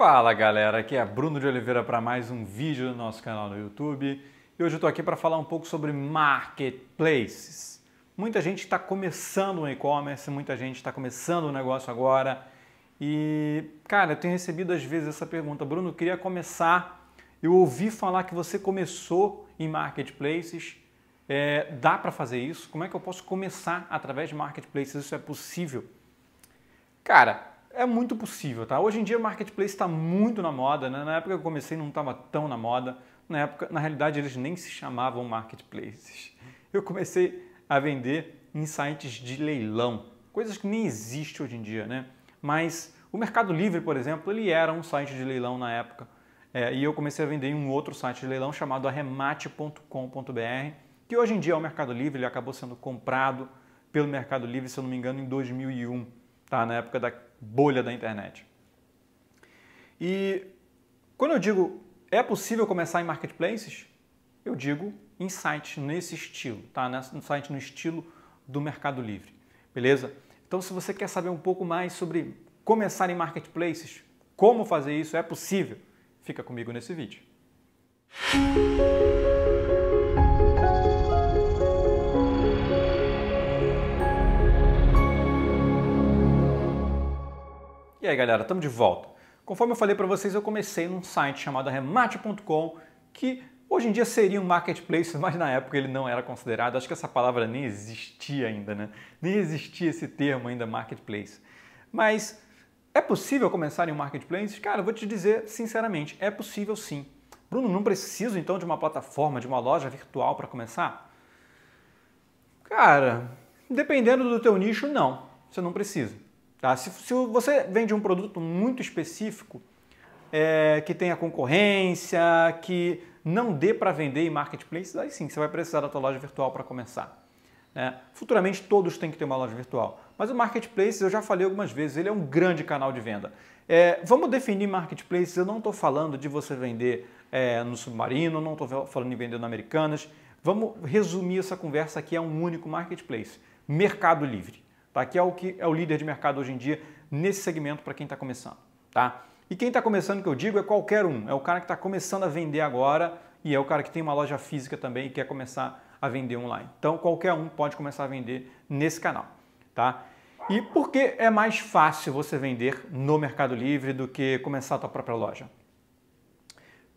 Fala galera, aqui é Bruno de Oliveira para mais um vídeo do nosso canal no YouTube e hoje eu estou aqui para falar um pouco sobre marketplaces. Muita gente está começando o um e-commerce, muita gente está começando o um negócio agora e cara, eu tenho recebido às vezes essa pergunta: Bruno, eu queria começar, eu ouvi falar que você começou em marketplaces, é, dá para fazer isso? Como é que eu posso começar através de marketplaces? Isso é possível? Cara, é muito possível, tá? Hoje em dia o marketplace está muito na moda, né? Na época que eu comecei não estava tão na moda. Na época, na realidade, eles nem se chamavam marketplaces. Eu comecei a vender em sites de leilão, coisas que nem existem hoje em dia, né? Mas o Mercado Livre, por exemplo, ele era um site de leilão na época. É, e eu comecei a vender em um outro site de leilão chamado arremate.com.br, que hoje em dia é o Mercado Livre, ele acabou sendo comprado pelo Mercado Livre, se eu não me engano, em 2001, tá? Na época da bolha da internet. E quando eu digo é possível começar em marketplaces, eu digo em sites nesse estilo, tá? Um site no estilo do Mercado Livre, beleza? Então, se você quer saber um pouco mais sobre começar em marketplaces, como fazer isso é possível, fica comigo nesse vídeo. aí, galera, estamos de volta. Conforme eu falei para vocês, eu comecei num site chamado remate.com, que hoje em dia seria um marketplace, mas na época ele não era considerado. Acho que essa palavra nem existia ainda, né? Nem existia esse termo ainda, marketplace. Mas é possível começar em um marketplace? Cara, eu vou te dizer sinceramente, é possível sim. Bruno, não preciso então de uma plataforma, de uma loja virtual para começar? Cara, dependendo do teu nicho, não. Você não precisa. Tá? Se, se você vende um produto muito específico, é, que tenha concorrência, que não dê para vender em marketplace, aí sim você vai precisar da tua loja virtual para começar. Né? Futuramente todos têm que ter uma loja virtual, mas o marketplace eu já falei algumas vezes, ele é um grande canal de venda. É, vamos definir marketplace. Eu não estou falando de você vender é, no submarino, não estou falando de vender no Americanas. Vamos resumir essa conversa aqui a é um único marketplace: Mercado Livre. Tá? Que é o que é o líder de mercado hoje em dia nesse segmento para quem está começando. Tá? E quem está começando, que eu digo, é qualquer um. É o cara que está começando a vender agora e é o cara que tem uma loja física também e quer começar a vender online. Então qualquer um pode começar a vender nesse canal. Tá? E por que é mais fácil você vender no Mercado Livre do que começar a sua própria loja?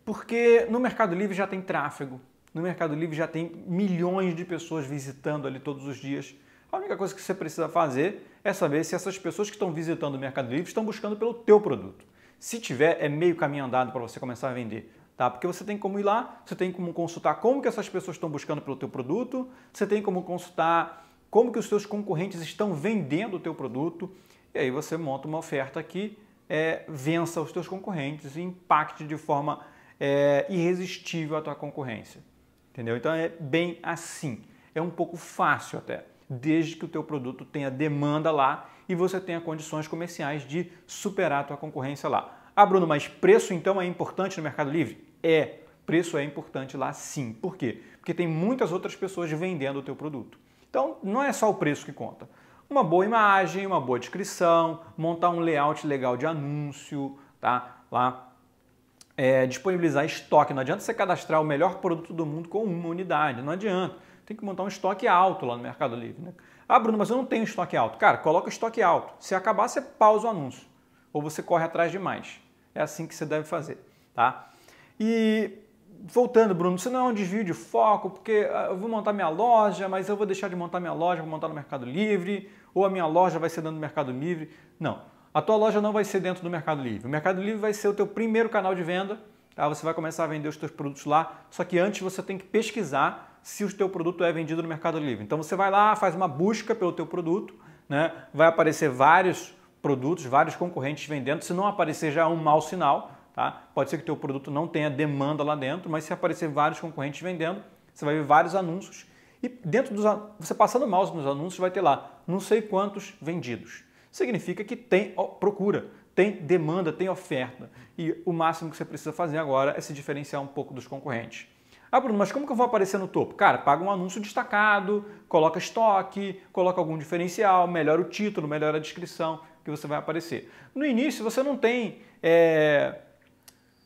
Porque no Mercado Livre já tem tráfego, no Mercado Livre já tem milhões de pessoas visitando ali todos os dias. A única coisa que você precisa fazer é saber se essas pessoas que estão visitando o Mercado Livre estão buscando pelo teu produto. Se tiver, é meio caminho andado para você começar a vender. Tá? Porque você tem como ir lá, você tem como consultar como que essas pessoas estão buscando pelo teu produto, você tem como consultar como que os seus concorrentes estão vendendo o teu produto, e aí você monta uma oferta que é, vença os teus concorrentes e impacte de forma é, irresistível a tua concorrência. Entendeu? Então é bem assim. É um pouco fácil até desde que o teu produto tenha demanda lá e você tenha condições comerciais de superar a tua concorrência lá. Ah, Bruno, mas preço então é importante no Mercado Livre? É, preço é importante lá sim. Por quê? Porque tem muitas outras pessoas vendendo o teu produto. Então, não é só o preço que conta. Uma boa imagem, uma boa descrição, montar um layout legal de anúncio, tá? Lá é, disponibilizar estoque. Não adianta você cadastrar o melhor produto do mundo com uma unidade, não adianta tem que montar um estoque alto lá no Mercado Livre. Né? Ah, Bruno, mas eu não tenho estoque alto. Cara, coloca estoque alto. Se acabar, você pausa o anúncio. Ou você corre atrás demais. É assim que você deve fazer. Tá? E voltando, Bruno, isso não é um desvio de foco, porque ah, eu vou montar minha loja, mas eu vou deixar de montar minha loja, vou montar no Mercado Livre, ou a minha loja vai ser dentro do Mercado Livre. Não. A tua loja não vai ser dentro do Mercado Livre. O Mercado Livre vai ser o teu primeiro canal de venda. Tá? Você vai começar a vender os teus produtos lá, só que antes você tem que pesquisar se o teu produto é vendido no Mercado Livre. Então você vai lá, faz uma busca pelo teu produto, né? vai aparecer vários produtos, vários concorrentes vendendo. Se não aparecer já é um mau sinal, tá? Pode ser que o teu produto não tenha demanda lá dentro, mas se aparecer vários concorrentes vendendo, você vai ver vários anúncios e dentro dos você passando o mouse nos anúncios vai ter lá não sei quantos vendidos. Significa que tem procura, tem demanda, tem oferta. E o máximo que você precisa fazer agora é se diferenciar um pouco dos concorrentes. Ah, Bruno, mas como que eu vou aparecer no topo? Cara, paga um anúncio destacado, coloca estoque, coloca algum diferencial, melhora o título, melhora a descrição que você vai aparecer. No início você não tem é,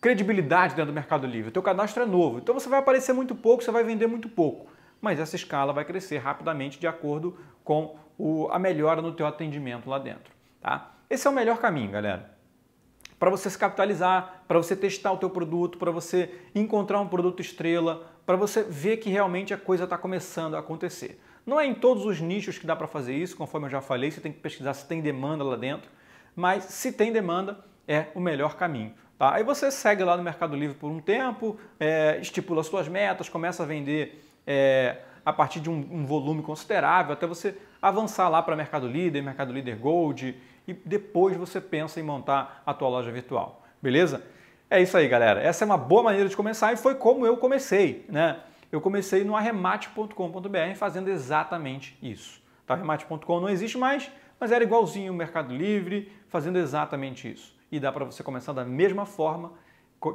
credibilidade dentro do Mercado Livre, o teu cadastro é novo, então você vai aparecer muito pouco, você vai vender muito pouco, mas essa escala vai crescer rapidamente de acordo com o, a melhora no teu atendimento lá dentro. Tá? Esse é o melhor caminho, galera para você se capitalizar, para você testar o teu produto, para você encontrar um produto estrela, para você ver que realmente a coisa está começando a acontecer. Não é em todos os nichos que dá para fazer isso, conforme eu já falei, você tem que pesquisar se tem demanda lá dentro, mas se tem demanda, é o melhor caminho. Tá? Aí você segue lá no Mercado Livre por um tempo, é, estipula suas metas, começa a vender é, a partir de um, um, volume considerável, até você avançar lá para Mercado Líder, Mercado Líder Gold, e depois você pensa em montar a tua loja virtual. Beleza? É isso aí, galera. Essa é uma boa maneira de começar e foi como eu comecei, né? Eu comecei no arremate.com.br fazendo exatamente isso. Tá? Arremate.com não existe mais, mas era igualzinho o Mercado Livre, fazendo exatamente isso. E dá para você começar da mesma forma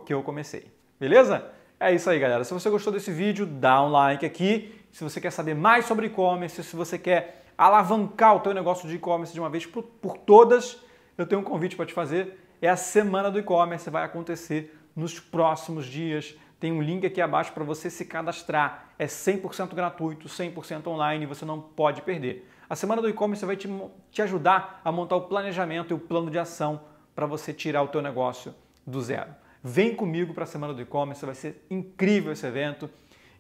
que eu comecei. Beleza? É isso aí, galera. Se você gostou desse vídeo, dá um like aqui. Se você quer saber mais sobre e-commerce, se você quer alavancar o teu negócio de e-commerce de uma vez por, por todas, eu tenho um convite para te fazer. É a semana do e-commerce, vai acontecer nos próximos dias. Tem um link aqui abaixo para você se cadastrar. É 100% gratuito, 100% online, você não pode perder. A semana do e-commerce vai te, te ajudar a montar o planejamento e o plano de ação para você tirar o teu negócio do zero. Vem comigo para a semana do e-commerce, vai ser incrível esse evento.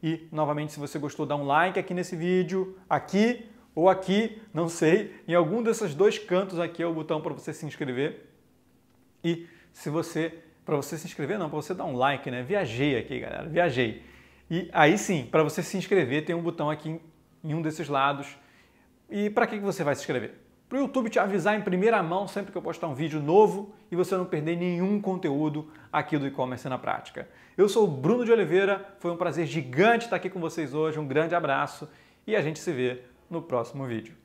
E novamente, se você gostou, dá um like aqui nesse vídeo, aqui ou aqui, não sei, em algum desses dois cantos aqui é o botão para você se inscrever. E se você, para você se inscrever, não, para você dar um like, né? Viajei aqui, galera, viajei. E aí sim, para você se inscrever, tem um botão aqui em, em um desses lados. E para que, que você vai se inscrever? Para o YouTube te avisar em primeira mão sempre que eu postar um vídeo novo e você não perder nenhum conteúdo aqui do e-commerce na prática. Eu sou o Bruno de Oliveira, foi um prazer gigante estar aqui com vocês hoje, um grande abraço e a gente se vê no próximo vídeo.